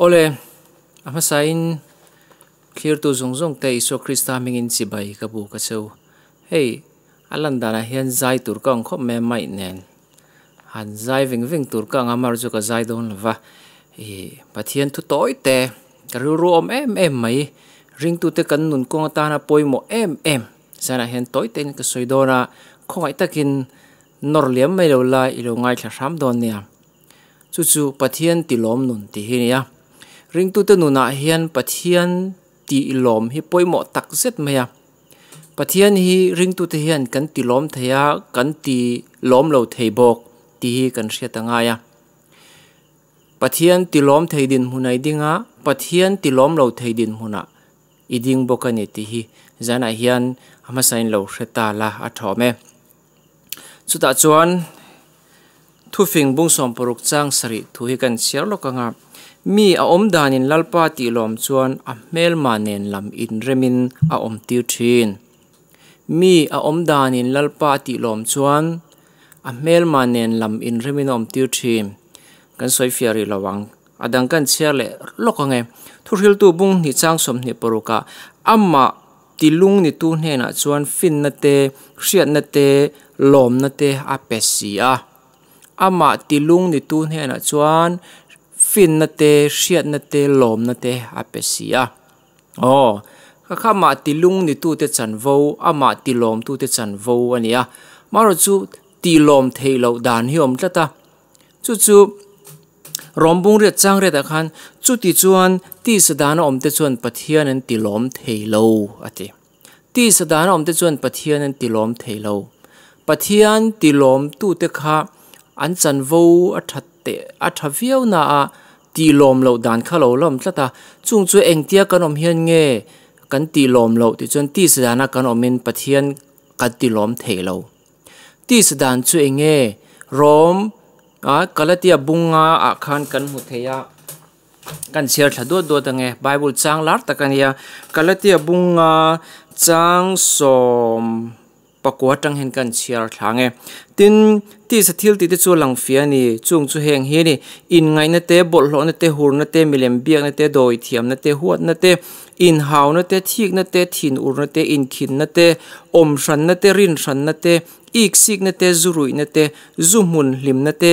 Ole, amasain sain clear tu zong zong te iso Krista mingin si bay kabu, bu ka Hey, alan dana hian zai turkang kang khop me mai nen. Han zai ving ving turkang kang amar ju ka zai don va. E pathian tu toy te ru ru om em em mai ring tu te kan nun kong ta na poi mo em em. Sana hian toy ten ka soi dona khong ai takin nor liam mai lo lai ilo ngai thlam don nia. Chu chu pathian ti lom nun ti hi nia ring tu te nu na hian pathian ti lom hi poimawh tak zet mai a pathian hi ring tu te hian kan ti lom theia kan ti lom lo thei bawk ti hi kan hriat angaya pathian ti lom thei din hunai dinga pathian ti lom lo thei din huna iding boka ni ti hi zana hian hama sain lo hreta la a thome chuta chuan thu fing bung som paruk chang sari thu hi kan siar lo ka nga mi a om danin lalpa ti lom chuan a mel manen lam in remin a om ti thin mi a om danin lalpa ti lom chuan a mel manen lam in remin om ti thin kan soi fiari lawang adang kan chher le lokange thu hril tu bung ni chang som ni poruka amma ti lung ni tu hne na chuan fin na te khriat na te lom na te a pesia ama tilung ni tu hne na ฟินนาเตเชียดนาเตหลอมนาเตอาเปเิียอ๋อข้าข้ามาติลุงนี่ตู้เตจันโวอามาติลอมตู้เตจันโวอันนี้อะมารจูตีลอมเทเลดานฮิยมจัตาจู่จู่รอมบุงเรียกจ้างเรียดขันารจู่ตีจวนทีสดานอมเตจวนปะเทียนันติลอมเทเหลาอะ้ตทีสดานอมเตจวนปะเทียนันติลอมเทเลาปะเทียนติลอมตู้เตคาอันจันโวอัฐเตอัฐเวียวนาอะตีลมเราดานข้าเราล้มจัตตาจุงจุเองเตียกันอมเฮียนเงกันตีลมเราที่จนตีสดานะกันอมเมนปะเทียนกันตีลมเทเราตีสดานจุเองเงรอมอ่ะกะละเตียบุงอาอาคารกันหุเทียกันเชียร์ถัดดวดดวดังไงไบเบิลจางลัดตะกันยากะละเตียบุงอาจางสม pa kuwa tanghen kan chiya la thanghe tin ti sa thiil ti te zuwa lang fia ni zung zu heng hia ni in ngai na te, bot lo na te, hur na te, miliambiak na te, doi thiam na te, huat na te in hao na te, thik na te, thiin ur na te, in khin na te om shan na te, rin shan na te ik shik na te, zu rui na te, zu mun lim na te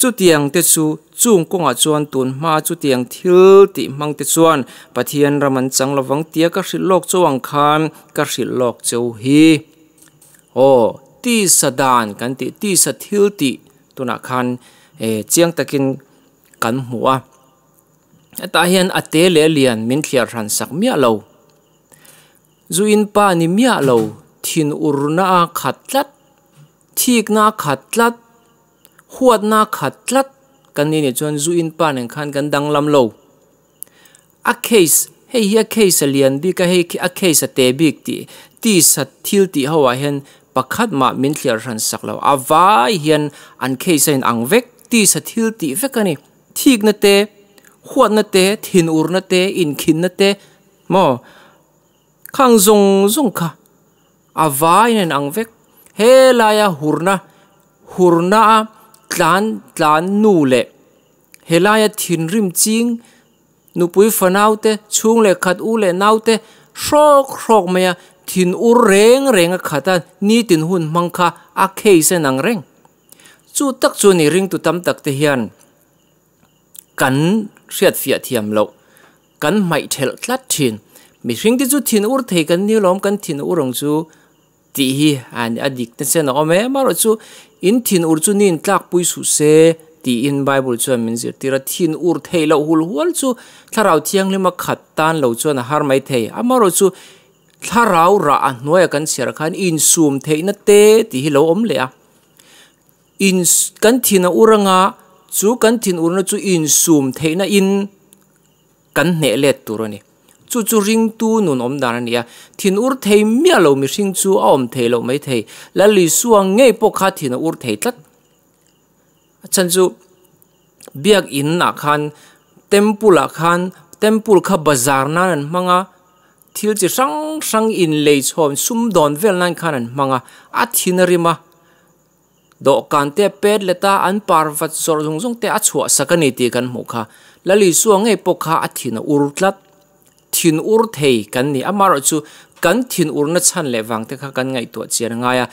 zu diyang te zu zung konga zuwan tun ma zu diyang thiil ti mang te zuwan pa raman chang la vang tia kashi lok jo wang khan kashi lok jo wuhi O, ti sa daan kan ti, ti sa til ti, tu na kaan, ee, eh, tsiang takin kan mua. Eta a hiyan atele liyan, min hiyar khansak mia law. Zu in paani mia law, tin ur naa khatlat, tik naa khatlat, huat naa khatlat, kan ni ni juan zu in paani kan gandang ti sa til ti hawa hen pakhat ma min thiar ran sak lo avai hian an ke sain ang vek ti sa til ti vek ani thik na te huat na te thin ur na te in khin na te mo khang zong zong kha avai he la hurna hurna tlan tlan nu he la ya thin rim ching nu pui naute shok shok maya tin ur reng reng kha ta ni tin hun mang kha a khe se nang reng chu tak chu ni ring tu tam tak te hian kan riat sia thiam lo kan mai thel tlat thin mi ring ti chu tin ur the kan ni lom kan tin ur ong chu ti hi an adik te se na o me ma ro chu in tin ur chu nin tlak pui su se ti in bible chu min zir ti ra ur the lo hul hul chu tharau thiang le ma khat tan lo chu na har mai the chu ทาราวระอันน้อยกันเสียขันอินซูมเทนเตที่ฮิโลอมเลยอะอินกันทินอุรังะจูกันทินอุรังจูอินซูมเทนอินกันเนเลตตัวนี้จูจูริงตูนุนอมดานนี่อะทินอุรเทเมียเราไม่ชิงจูอมเทเราไม่เทและลิสวงเงยปกคาทินอุรเทตัดฉันจูเบียกอินนักขันเต็มปุลักขันเต็มปุลขับบาซาร์นั่นมังอ่ะ thil chi sang sang in lei chom sum don vel nan khanan manga a thin ma do kan te pet leta an par vat zor zung zung te a chua sakani ti kan mu kha lali suang e pokha a thin ur tlat thin ur thei kan ni amar chu kan thin ur na chan le wang te kha kan ngai to chian nga ya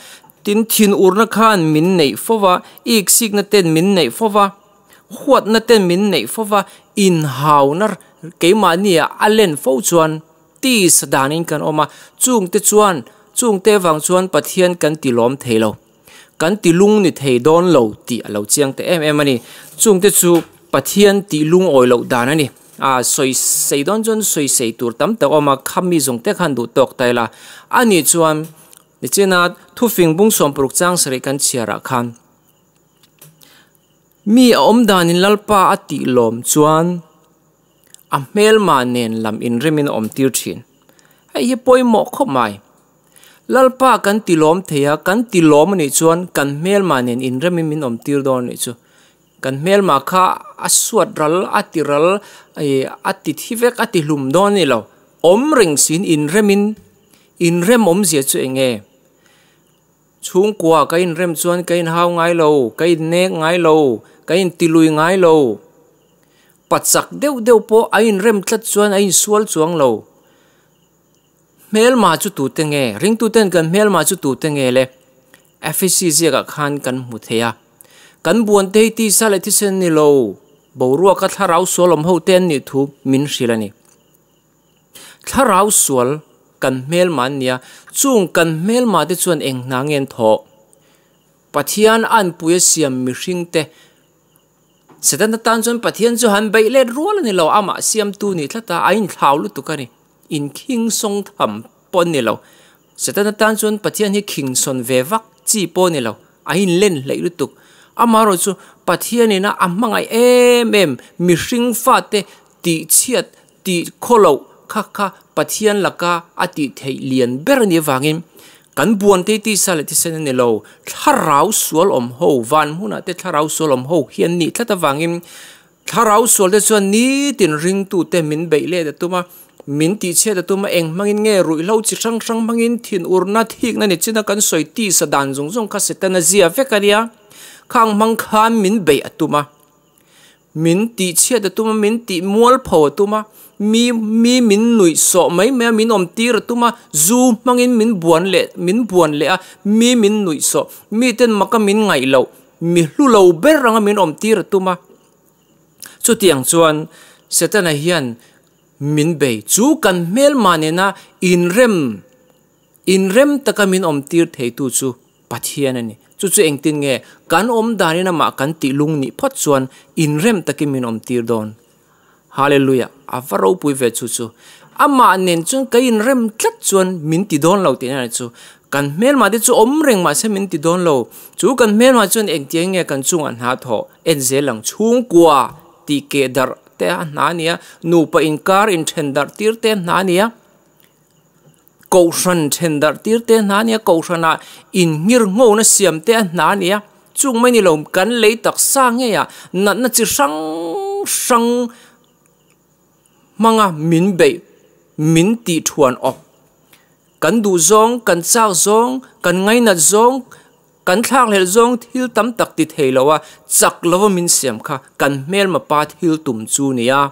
tin thin ur na khan min nei fowa ik sik na ten min nei fowa huat na ten min nei fowa in haunar keima nia alen fo chuan ti sadanin kan oma chung te chuan chung te wang chuan pathian kan ti lom thelo kan ti lung ni thei don lo ti alo chiang te em em ani chung te chu pathian ti lung oi lo dan ani a soi sei don jon soi sei tur tam ta oma khammi jong te khan du tok tai ani chuan ni chena thu fing bung som kan chiara khan mi om danin lalpa ati lom chuan a mel ma nen lam in remin om tir thin ai hi poi mo kho mai lalpa kan tilom theya kan tilom ni chuan kan mel ma nen in remin min om tir don ni chu kan mel ma kha asuat ral atiral ai atit hivek atilum don ni lo om ring sin in remin in rem om zia chu enge chung kwa kain rem chuan kain hau ngai lo kain ne ngai lo kain tilui ngai lo ปัดสักเดียวเดียวพอไอ้นเริ่มทัดส่วนไอ้นสวลสวนเราเมลมาจุดตูตเงเอริงตูเต็งกันเมลมาจุดตูเต็งเอเลยเอฟซีซีกับคันกันหมดเฮียกันบวนเตที่สั่งเลยที่เส้นนี้เราบอกรัวกับท้าราวสวลลมเฮาเต็นนี่ทุกมินสิลนี่ท้าราวสวลกันเมลมาเนี่ยจุงกันเมลมาที่ส่วนเองนางเงินทอปัจจัยอันปุยเสียมมิชิงเต sedan ta tan chon pathian chu han bai le rol ni lo ama siam tu ni thla ta ain thau lu tu ka ni in king song tham pon ni lo sedan ta tan chon pathian hi king son ve wak chi pon ni lo ain len le lu tu ama ro chu pathian ni na amma ngai em em mi shing fa te ti chiat กันบวนที่ที่สลที่เซนเนโลถ้าเราสวลอมโฮวันมุนะแต่ถ้าเราสวลอมโฮเฮียนนี่ถ้าตะวังอินถ้าเราสวลแต่ส่วนนี้ตินริงตูแต่มินเบลเล่แต่ตัวมามินตีเชแต่ตัวมาเองมังอินเงรุยเล่าจิช่างช่างมังอินทินอุรนาทิกนั่นเนี่ยจินักันสวยตีสดานจงจงคัสเตนาเซียเฟกันเดียข้างมังคามินเบยตัวมามินตีเชแต่ตัวมามินตีมวลพอตัวมา mi mi min nui so mai me min om tir tu ma zu mangin min buan le min buan le a mi min nui so mi ten maka min ngai lo mi lu lo ber ranga min om tir tu ma chu tiang chuan setan a hian min be chu kan mel manena in rem in rem taka min om tir thei tu chu pathian ani chu chu engtin nge kan om na ma kan ti ni phot chuan in rem min om tir Hallelujah. Avaro pui ve chu chu. Ama nen chun kain rem tlat chuan min ti don lau te na chu. Kan mel ma de chu om reng ma se min ti don lau, Chu kan mel ma chuan eng tieng nghe kan chung an hát tho. En ze lang chung kwa ti ke dar te na nia nu pa in kar in tender tir te na nia. Cầu sân thèn đar tir te na nia cầu sân à in ngir ngô na siam te na nia. Chung mai ni lom kan lấy tạc sang nghe ya. À. Nặn na chỉ sang sang Maa ngaa min bay, min ti tuwan o. Kan du zonk, kan tsaak zonk, kan ngay na zonk, kan thaaq hel zonk thiil tam tak tit hei lawa, tsaak lawa min siyam ka, kan mel ma paa thiil tum zuu ni yaa.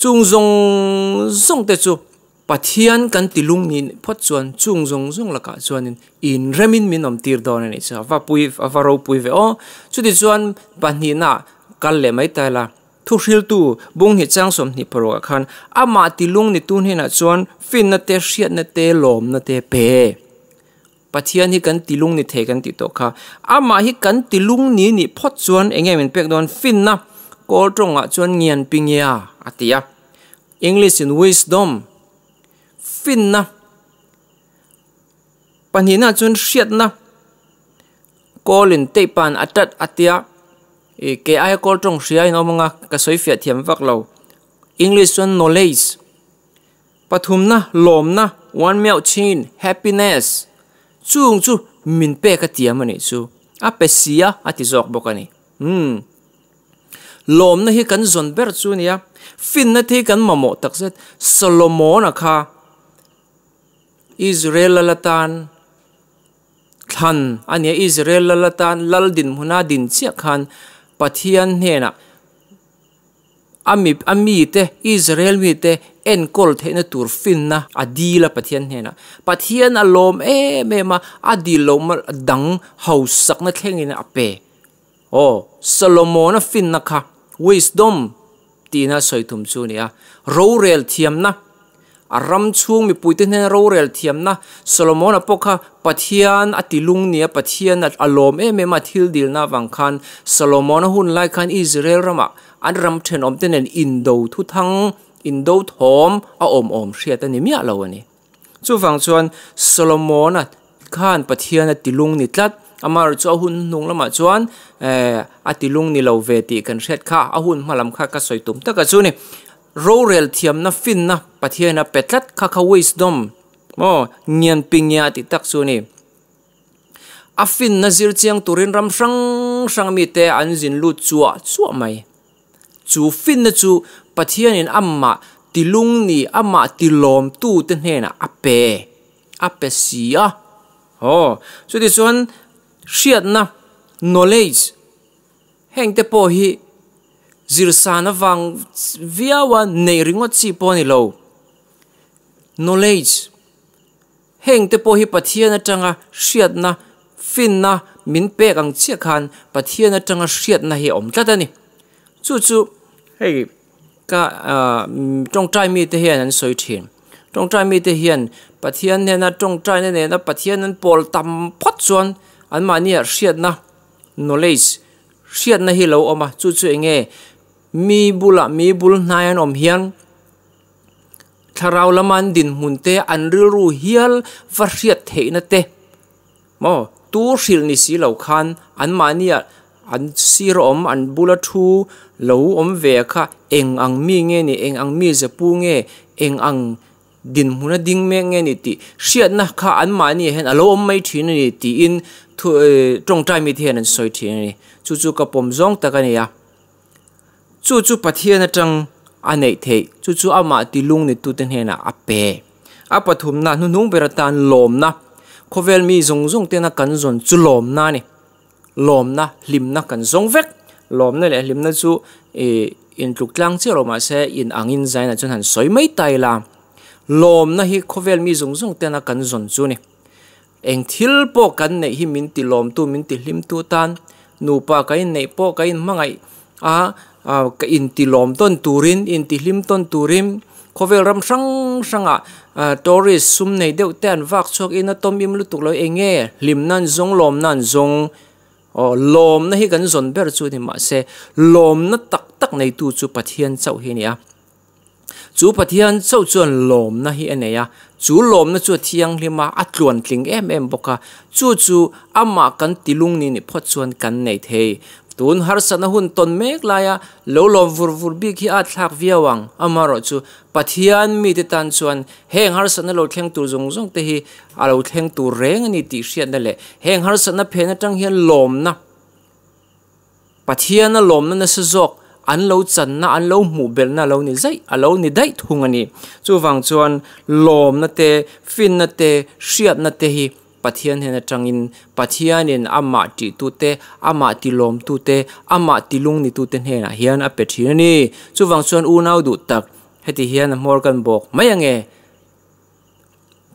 Tsuung zonk, te chu, paa thiyan kan ti lung nii pot zuan, tsuung zonk, zonk laka zonin, ii nremin min om tir doon nii caa, vaa pui, vaa vaa pui vee o. Chu ti zuan, paa hii naa, gal le may taa laa. ทุกสิ่งตัวบุ้งเหตุจังสมนิปรกขันอามาติลุงนิตุนเหนนชวนฟินนัตเตเชียนัตเตลมนาเตเปปัจจัยนี้กันติลุงนิเทกันติดตค่ะอามาฮิกันติลุงนี้นิพอดจวนเองไงมันเป็กดอนฟินนะก็ตรงอ่ะชวนเงียนปิงยาอติยา English นว wisdom ฟินนะปัญหาชวนเชียดนะก็เล่นเตปันอัตตอัติยา e ke ai kol tong sia in omanga ka soifia thiam vak lo english chuan knowledge pathum na lom na one meal chin happiness chung chu min pe ka tiam ani chu a pe sia a ti jok hmm lom na hi kan zon ber chu nia fin na thi kan mamo tak solomon a kha israel latan than ania israel latan lal din huna din chia khan pathian he na ami ami te israel mi te en kol the na tur fin na adila pathian he na pathian alom e eh, me ma adilo dang house sak na theng in a pe o solomon na fin na kha wisdom tina soitum chu ni อารัมช่วงมีปุยต้นเราเรียลเทียมนะโซโลมอนอปกะปัทยานอติลุงเนียปัทยานอารมณ์เอเมมาทิลดิลนาวังคันโซโลมอนหุ่นไลคันอิสราเอลรมาอันรำมเทนอมเต้นอินโดทุทั้งอินโดทอมออมอมเชียตันี่มีอะไรวะนี่จู่ฟังชวนโซโลมอนะข้านปัทยานอติลุงนิตลัดอามาจู่หุ่นนุ่งละมาชวนเอ่ออติลุงนี่เราเวทีกันเช็ดข้าหุ่นมาลำข้าก็สวยตุ่มตะกัจูนี่ rorel thiam na fin na pathian na petlat khakha wisdom mo ngian pingya ti tak su ni a fin na zir chiang turin ram sang sang mi te an zin lu chua chua mai chu fin na chu pathian in amma ti lung ni amma ti lom tu te hne na ape ape sia ho so this one shiat na knowledge hẹn te po hi zirsana vang viawa nei ringo chi poni lo knowledge heng te po hi pathian atanga hriat na fin na min pe kang che khan pathian atanga hriat na hi om tlatani chu chu hei ka trong trai mi te hian an soi thin trong trai mi te hian pathian ne na trong trai ne na pathian an pol tam phat chuan an ma ni hriat na knowledge hriat na hi lo oma chu chu enge mi bula mi bul hnai an om hian tharau laman din hun te an ril ru hial variat theina te mo tu ril ni si lo khan an mania an sir om an bula thu lo om ve kha eng ang mi nge ni eng ang mi zapu nge eng ang din huna ding me nge ni ti shiat na kha an mani hen alo om mai thin ni ti in thu eh, trong trai mi thian an soi thin ni chu chu ka pom zong ta ka ni ya chu chu pathian atang anei the chu chu ama ti lung ni tu ten hena ape apathum na nu nung beratan lom na khovel mi zong zong te na kan zon chu lom na ni lom na lim na kan zong vek lom na le lim na chu e in tluk tlang che roma se in angin zaina chun han soi mai tai la lom na hi khovel mi zong zong te na kan zon chu ni eng thil po kan nei hi min ti lom tu min ti lim tu tan nupa kai nei po kai mangai a uh, in ti lom ton turin in ti lim ton turin ko vel ram sang sang a uh, toris sum nei deu ten vak chok in a tom im lu tuk lo enge lim nan zong lom nan zong o uh, lom na hi gan zon ber chu ni ma se lom na tak tak nei tu chu pathian chau hi ni a chu pathian chau chuan lom na hi ane ya chu lom na chu thiang hle ma a tluan tling em em boka chu chu ama kan tilung ni ni phot chuan kan nei the tun har sana hun ton mek laya lo lo vur vur bi ki at lak via wang amaro chu pathian mi te tan chuan heng har sana lo thleng tur zong zong te hi alo thleng tur reng ni le heng har sana phe na tang hian lom na pathian an lo chan an lo mu bel na lo ni zai a lo te fin te sian te hi pathian hena changin pathianin ama ti tute ama ti lom tute ama ti lung ni tute hena hian a pethir ni chuwang chuan u nau du tak heti hian mor kan bok mai ange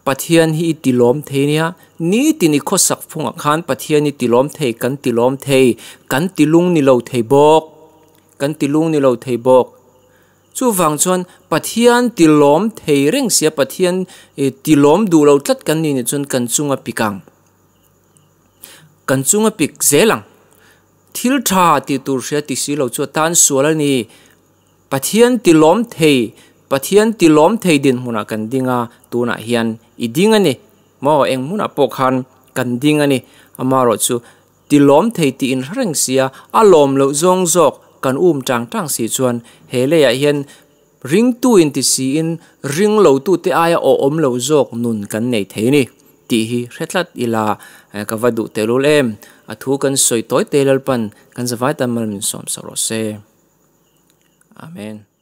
pathian hi ti lom theinia ni ti ni kho sak phung khan pathian ni ti lom thei kan ti lom thei kan ti lung ni lo thei bok kan ti lung ni lo thei bok chu wang chuan pathian ti lawm thei reng sia pathian eh, ti lawm du lo tlat kan ni ni chuan cang, chunga pikang kan chunga pik zelang thil cha ti tur sia ti si lo cho tan sual ni pathian ti lawm thei pathian ti lawm thei din huna kan dinga tuna hian i dinga ni mo eng muna pokhan kan dinga ni amaro chu ti lawm thei ti in reng sia a lawm lo zong zok kan um tang tang si chuan he le a ah hian ring tu in ti si in ring lo tu te aya o om lo zok nun kan nei thei ni ti hi hretlat ila eh, ka vadu te lul em a thu kan soi toy te lal pan kan zawai ta mal min som saro se amen